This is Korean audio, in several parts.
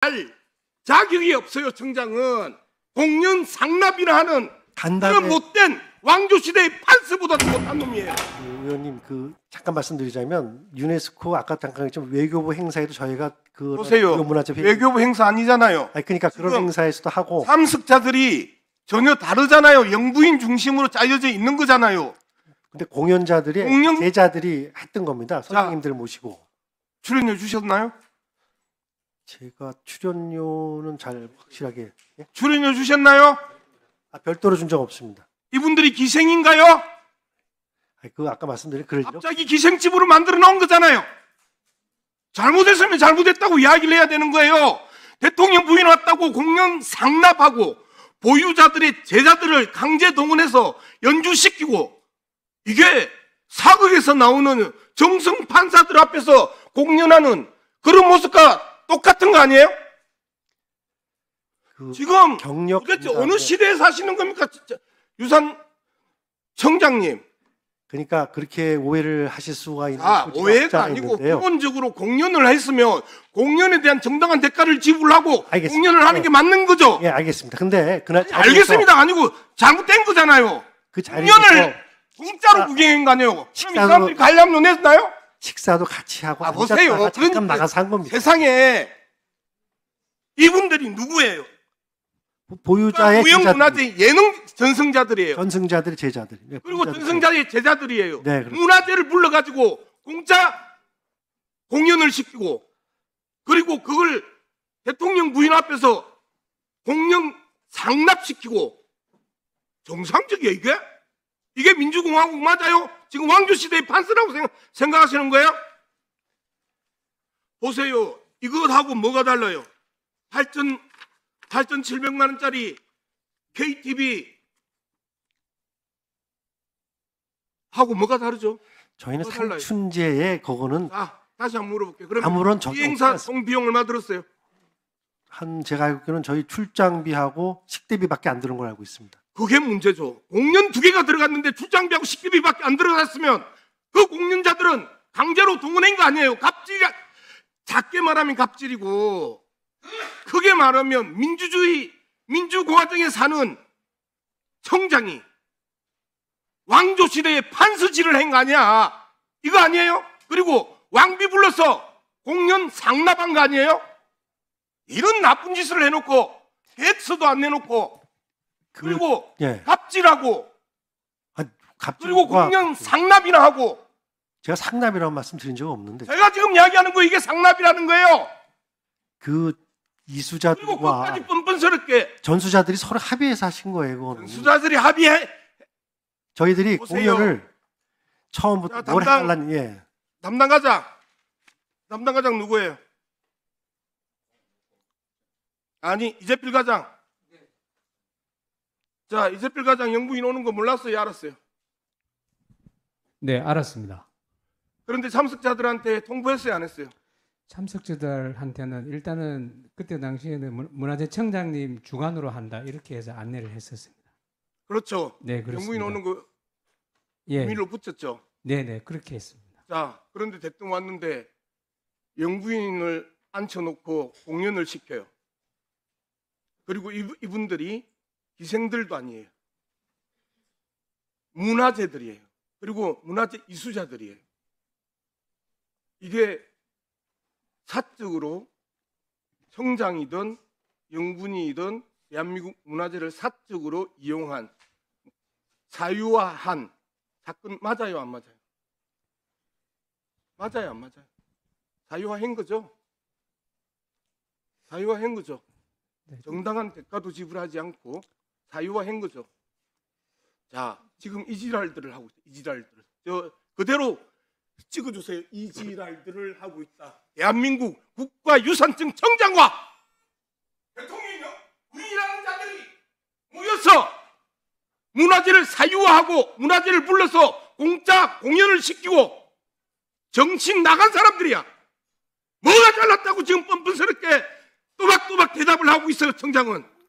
할 자격이 없어요. 청장은 공연 상납이나 하는 간담회... 그런 못된 왕조시대의 판스보다도 못한 놈이에요. 의원님 그 잠깐 말씀드리자면 유네스코 아까 잠깐 좀 외교부 행사에도 저희가 그 보세요. 문화재 외교부 행사 아니잖아요. 아니 그러니까 그런 행사에서도 하고 참석자들이 전혀 다르잖아요. 영부인 중심으로 짜여져 있는 거잖아요. 근데 공연자들이 공연... 제자들이 했던 겁니다. 선생님들 모시고 출연해 주셨나요? 제가 출연료는 잘 확실하게 예? 출연료 주셨나요? 아, 별도로 준 적 없습니다. 이분들이 기생인가요? 아그 아까 말씀드린 그런 갑자기 기생집으로 만들어 놓은 거잖아요. 잘못했으면 잘못했다고 이야기를 해야 되는 거예요. 대통령 부인 왔다고 공연 상납하고 보유자들의 제자들을 강제 동원해서 연주시키고 이게 사극에서 나오는 정승 판사들 앞에서 공연하는 그런 모습과 똑같은 거 아니에요? 그 지금 경력 도대체 어느 시대에 사시는 겁니까? 유산 청장님. 그러니까 그렇게 오해를 하실 수가 있는 아, 오해가 아니고 기본적으로 공연을 했으면 공연에 대한 정당한 대가를 지불하고 알겠습니다. 공연을 하는 네. 게 맞는 거죠. 예, 알겠습니다. 근데 그날 아니, 알겠습니다. 아니고 잘못된 거잖아요. 그 공연을 공짜로 구경한 거 아니에요? 그럼 이 사람들이 관람 논했나요? 식사도 같이 하고 아, 보세요. 잠깐 그 나가서 한 겁니다. 세상에 이분들이 누구예요? 보유자의 그러니까 문화재 예능 전승자들이에요. 전승자들이 제자들. 네, 그리고 전승자들이 제자들이에요. 네, 문화재를 불러가지고 공짜 공연을 시키고 그리고 그걸 대통령 부인 앞에서 공연 상납시키고 정상적이에요 이게? 이게 민주공화국 맞아요? 지금 왕조시대의 판스라고 생각, 하시는 거예요? 보세요. 이것하고 뭐가 달라요? 8천, 8,700만 원짜리 KTV 하고 뭐가 다르죠? 저희는 뭐가 상춘제의 그거는 아, 다시 한번 물어볼게요. 그럼 아무런 비행사 통비용 을만 들었어요? 한 제가 알기로는 저희 출장비하고 식대비밖에 안 드는 걸 알고 있습니다. 그게 문제죠. 공연 두 개가 들어갔는데 출장비하고 식비밖에 안 들어갔으면 그 공연자들은 강제로 동원한 거 아니에요. 갑질이 아- 작게 말하면 갑질이고 크게 말하면 민주주의 민주공화정에 사는 청장이 왕조 시대에판서질을한 거 아니야. 이거 아니에요? 그리고 왕비 불러서 공연 상납한 거 아니에요? 이런 나쁜 짓을 해놓고 객서도 안 내놓고 그리고 예. 갑질하고 아, 그리고 공영 상납이나 하고 제가 상납이라는 말씀 드린 적 없는데 제가 지금 이야기하는 거 이게 상납이라는 거예요. 그 이수자들과 그리고 끝까지 뻔뻔스럽게 전수자들이 서로 합의해서 하신 거예요. 그거 전수자들이 합의해 저희들이 보세요. 공연을 처음부터 뭘 해달라는 예. 담당과장 담당과장 누구예요? 아니 이재필 과장 자, 이재필 과장 영부인 오는 거 몰랐어요? 알았어요? 네, 알았습니다. 그런데 참석자들한테 통보했어요? 안 했어요? 참석자들한테는 일단은 그때 당시에는 문화재청장님 주관으로 한다 이렇게 해서 안내를 했었습니다. 그렇죠. 네, 그렇습니다. 영부인 오는 거 예. 비밀로 붙였죠. 네, 네, 그렇게 했습니다. 자, 그런데 대뜸 왔는데 영부인을 앉혀놓고 공연을 시켜요. 그리고 이분들이 기생들도 아니에요. 문화재들이에요. 그리고 문화재 이수자들이에요. 이게 사적으로 성장이든 영분이든 대한민국 문화재를 사적으로 이용한 자유화한 사건 맞아요 안 맞아요? 맞아요 안 맞아요? 자유화한 거죠? 자유화한 거죠? 네, 네. 정당한 대가도 지불하지 않고 사유화 한 거죠. 자, 지금 이 지랄들을 하고 있다. 이 지랄들을. 저 그대로 찍어주세요. 이 지랄들을 하고 있다. 대한민국 국가유산증 청장과 대통령이요 우리라는 자들이 모여서 문화재를 사유화하고 문화재를 불러서 공짜 공연을 시키고 정신 나간 사람들이야. 뭐가 잘났다고 지금 뻔뻔스럽게 또박또박 대답을 하고 있어요, 청장은.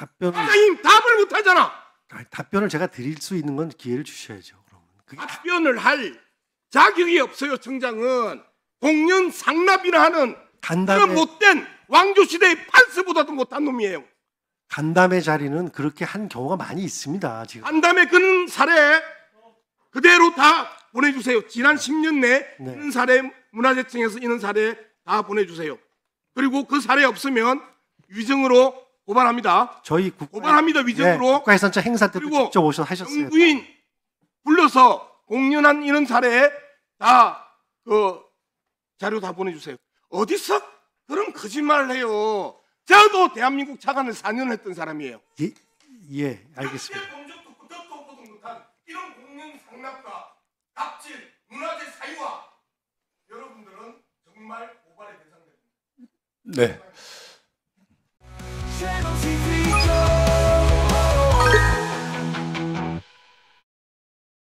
답변을 하님 아, 답을 못 하잖아. 아니, 답변을 제가 드릴 수 있는 건 기회를 주셔야죠. 그러면 그게 답변을 할 자격이 없어요. 청장은 공연 상납이나 하는 그런 간담회 그 못된 왕조 시대의 판스보다도 못한 놈이에요. 간담회 자리는 그렇게 한 경우가 많이 있습니다. 지금 안담에 그런 사례 그대로 다 보내주세요. 지난 10년 내 네. 이런 사례 문화재청에서 이는 사례 다 보내주세요. 그리고 그 사례 없으면 위증으로 오만합니다. 저희 국 오만합니다 위증으로 예, 네, 국가해산차 행사 때도 직접 오셔 하셨어요. 정부인 불러서 공연한 이런 사례 다그 자료 다 보내주세요. 어디서 그런 거짓말을 해요? 저도 대한민국 차관을 4년 했던 사람이에요. 예, 예 알겠습니다. 니다 네.